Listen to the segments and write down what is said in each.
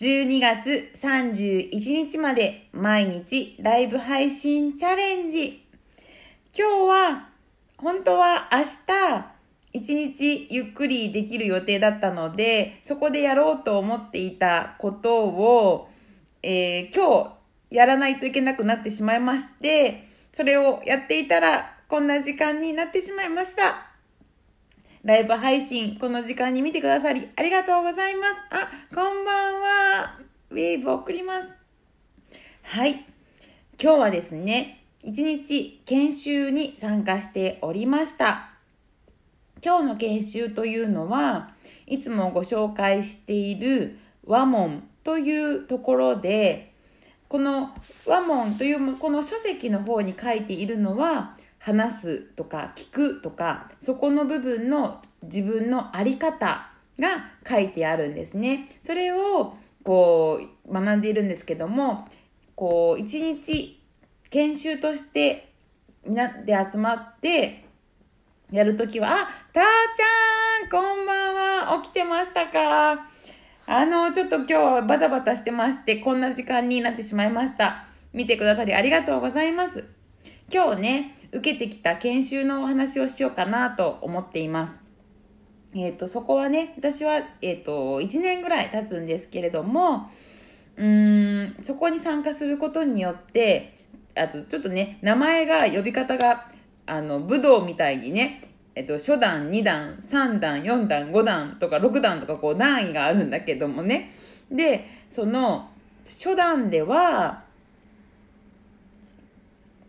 12月31日まで毎日ライブ配信チャレンジ。今日は、本当は明日、1日ゆっくりできる予定だったので、そこでやろうと思っていたことを、えー、今日やらないといけなくなってしまいまして、それをやっていたら、こんな時間になってしまいました。ライブ配信、この時間に見てくださり、ありがとうございます。あ、こんばんは。ウェーブ送ります。はい。今日はですね、一日研修に参加しておりました。今日の研修というのは、いつもご紹介している和門というところで、この和門というこの書籍の方に書いているのは、話すとか聞くとかそこの部分の自分の在り方が書いてあるんですね。それをこう学んでいるんですけどもこう一日研修としてみんなで集まってやるときは「あたーちゃんこんばんは起きてましたか?」あのちょっと今日はバタバタしてましてこんな時間になってしまいました。見てくださりありがとうございます。今日ね受けてきた研修のお話をしようかなと思っています。えっ、ー、と、そこはね、私は、えっ、ー、と、1年ぐらい経つんですけれども、うーん、そこに参加することによって、あと、ちょっとね、名前が、呼び方が、あの、武道みたいにね、えっ、ー、と、初段、2段、3段、4段、5段とか6段とか、こう、段位があるんだけどもね。で、その、初段では、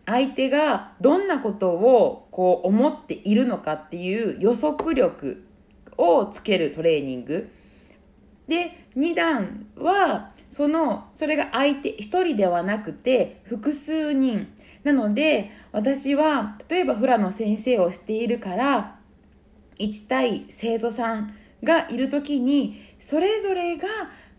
相手がどんなことをこう思っているのかっていう予測力をつけるトレーニング。で、2段は、その、それが相手、1人ではなくて、複数人。なので、私は、例えばフラの先生をしているから、1対生徒さんがいる時に、それぞれが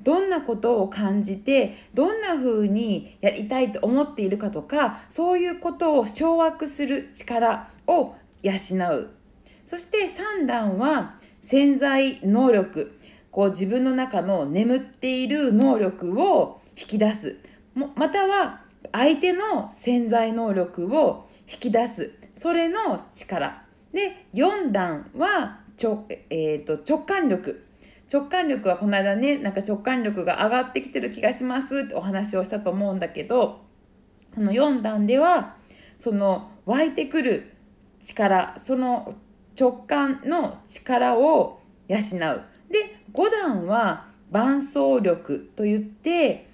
どんなことを感じてどんな風にやりたいと思っているかとかそういうことを掌握する力を養うそして3段は潜在能力こう自分の中の眠っている能力を引き出すまたは相手の潜在能力を引き出すそれの力で4段はちょ、えーと直感力直感力はこの間ねなんか直感力が上がってきてる気がしますってお話をしたと思うんだけどその4段ではその湧いてくる力その直感の力を養う。で5段は伴走力といって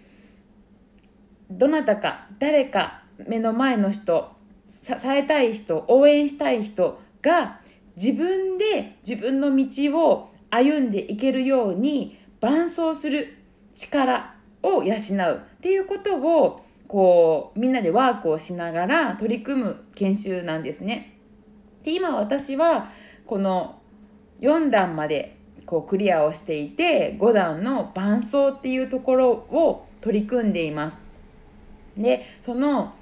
どなたか誰か目の前の人支えたい人応援したい人が自分で自分の道を歩んでいけるように伴走する力を養うっていうことをこうみんなでワークをしながら取り組む研修なんですね。で今私はこの4段までこうクリアをしていて5段の伴奏っていうところを取り組んでいます。でその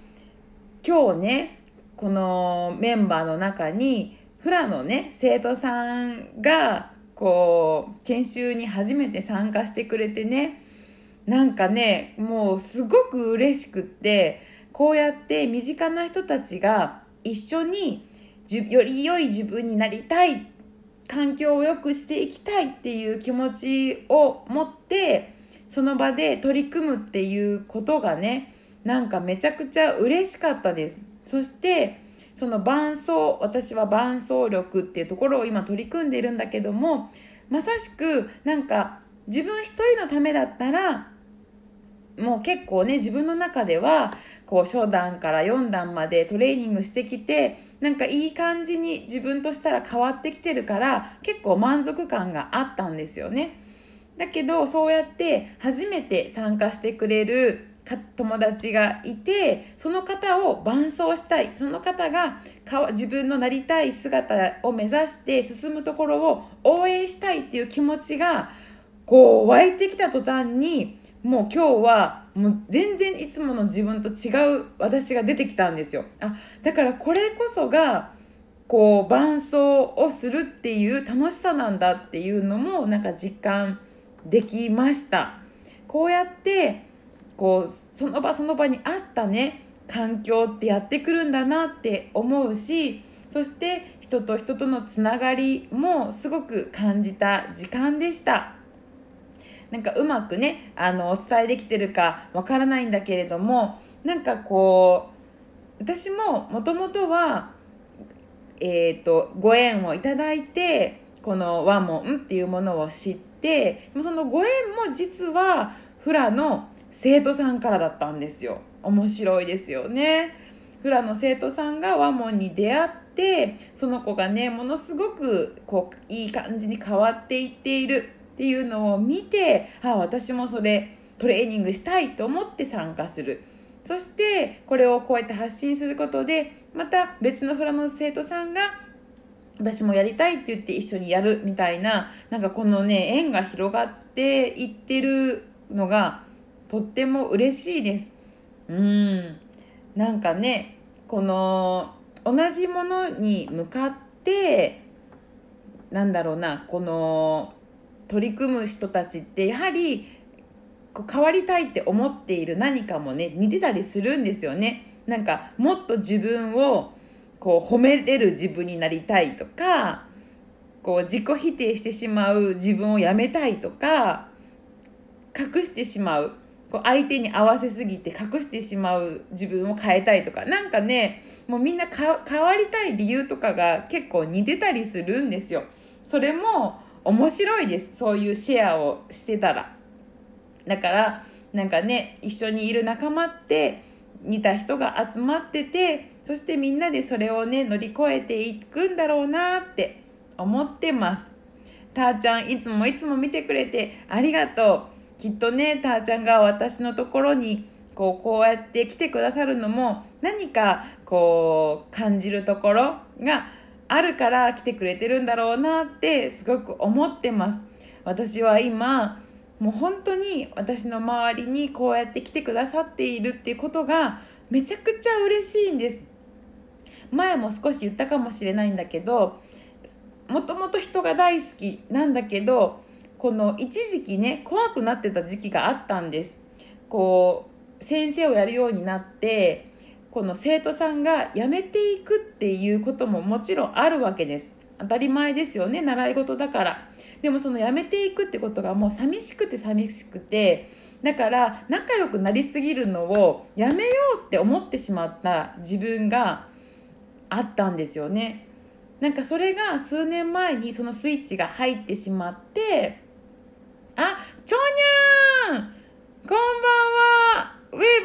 今日ねこのメンバーの中にフラのね生徒さんがこう研修に初めて参加してくれてねなんかねもうすごく嬉しくってこうやって身近な人たちが一緒により良い自分になりたい環境を良くしていきたいっていう気持ちを持ってその場で取り組むっていうことがねなんかめちゃくちゃ嬉しかったですそしてその伴奏私は伴走力っていうところを今取り組んでいるんだけどもまさしくなんか自分一人のためだったらもう結構ね自分の中ではこう初段から4段までトレーニングしてきてなんかいい感じに自分としたら変わってきてるから結構満足感があったんですよね。だけどそうやって初めて参加してくれる友達がいてその方を伴走したいその方が自分のなりたい姿を目指して進むところを応援したいっていう気持ちがこう湧いてきた途端にもう今日はもう全然いつもの自分と違う私が出てきたんですよ。あだからこれこそがこう伴奏をするっていう楽しさなんだっていうのもなんか実感できました。こうやってこうその場その場にあったね環境ってやってくるんだなって思うしそして人と人とのつながりもすごく感じた時間でした。なんかうまくねあのお伝えできてるかわからないんだけれどもなんかこう私ももともとは、えーと、ご縁をいただいてこの和門っていうものを知ってそのご縁も実はフラの生徒さんからだったんですよ。面白いですよね。フラの生徒さんが和門に出会ってその子がねものすごくこういい感じに変わっていっているっていうのを見てあ私もそれトレーニングしたいと思って参加する。そしてこれをこうやって発信することでまた別のフラの生徒さんが私もやりたいって言って一緒にやるみたいななんかこのね縁が広がっていってるのがとっても嬉しいです。うんなんかねこの同じものに向かってなんだろうなこの取り組む人たちってやはりこう変わりたいって思っている何かもね似てたりするんですよね。なんかもっと自分をこう褒めれる自分になりたいとかこう自己否定してしまう自分をやめたいとか隠してしまうこう相手に合わせすぎて隠してしまう自分を変えたいとか何かねもうみんな変わりたい理由とかが結構似てたりするんですよ。それも面白いですそういうシェアをしてたらだからなんかね一緒にいる仲間って似た人が集まっててそしてみんなでそれをね乗り越えていくんだろうなって思ってますたーちゃんいつもいつも見てくれてありがとうきっとねたーちゃんが私のところにこうこうやって来てくださるのも何かこう感じるところがあるから来てくれてるんだろうなってすごく思ってます私は今もう本当に私の周りにこうやって来てくださっているっていうことがめちゃくちゃ嬉しいんです前も少し言ったかもしれないんだけどもともと人が大好きなんだけどこの一時期ね怖くなってた時期があったんですこう先生をやるようになってこの生徒さんが辞めていくっていうことももちろんあるわけです。当たり前ですよね習い事だから。でもその辞めていくってことがもう寂しくて寂しくてだから仲良くなりすぎるのをやめようって思ってしまった自分があったんですよね。なんかそれが数年前にそのスイッチが入ってしまって「あちょにゃーんこんばん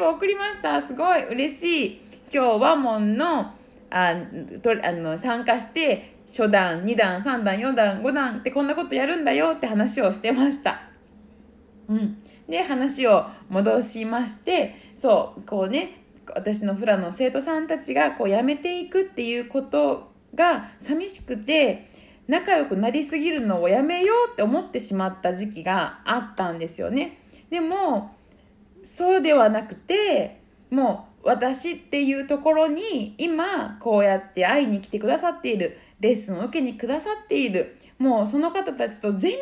ブ送りましたすごい嬉しい今日は門のあとあの参加して初段2段3段4段5段ってこんなことやるんだよって話をしてました。うん、で話を戻しましてそうこうね私のフラの生徒さんたちがこう辞めていくっていうことが寂しくて仲良くなりすぎるのをやめようって思ってしまった時期があったんですよね。でもそうではなくてもう私っていうところに今こうやって会いに来てくださっているレッスンを受けにくださっているもうその方たちと全力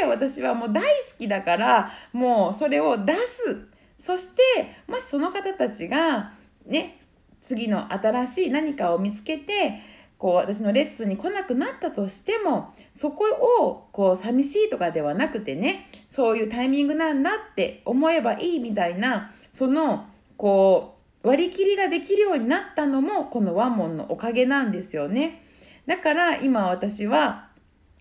で私はもう大好きだからもうそれを出すそしてもしその方たちがね次の新しい何かを見つけてこう私のレッスンに来なくなったとしてもそこをこう寂しいとかではなくてねそういうタイミングなんだって思えばいいみたいなそのこう割り切りができるようになったのもこのワモンのおかげなんですよね。だから今私は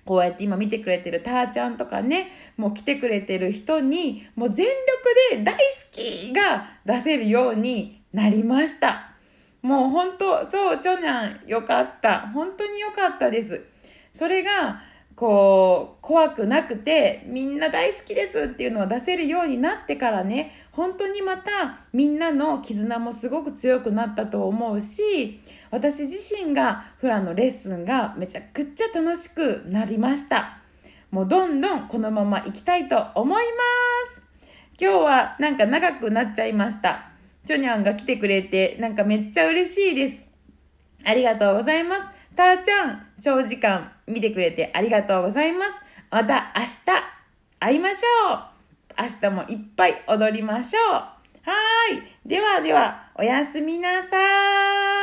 こうやって今見てくれてるたーちゃんとかねもう来てくれてる人にもう全力で大好きが出せるようになりました。もう本当そう長男よかった本当によかったです。それがこう怖くなくてみんな大好きですっていうのを出せるようになってからね本当にまたみんなの絆もすごく強くなったと思うし私自身がフラのレッスンがめちゃくちゃ楽しくなりましたもうどんどんこのまま行きたいと思います今日はなんか長くなっちゃいましたチョニャンが来てくれてなんかめっちゃ嬉しいですありがとうございますたーちゃん、長時間見てくれてありがとうございます。また明日会いましょう。明日もいっぱい踊りましょう。はーい。ではでは、おやすみなさい。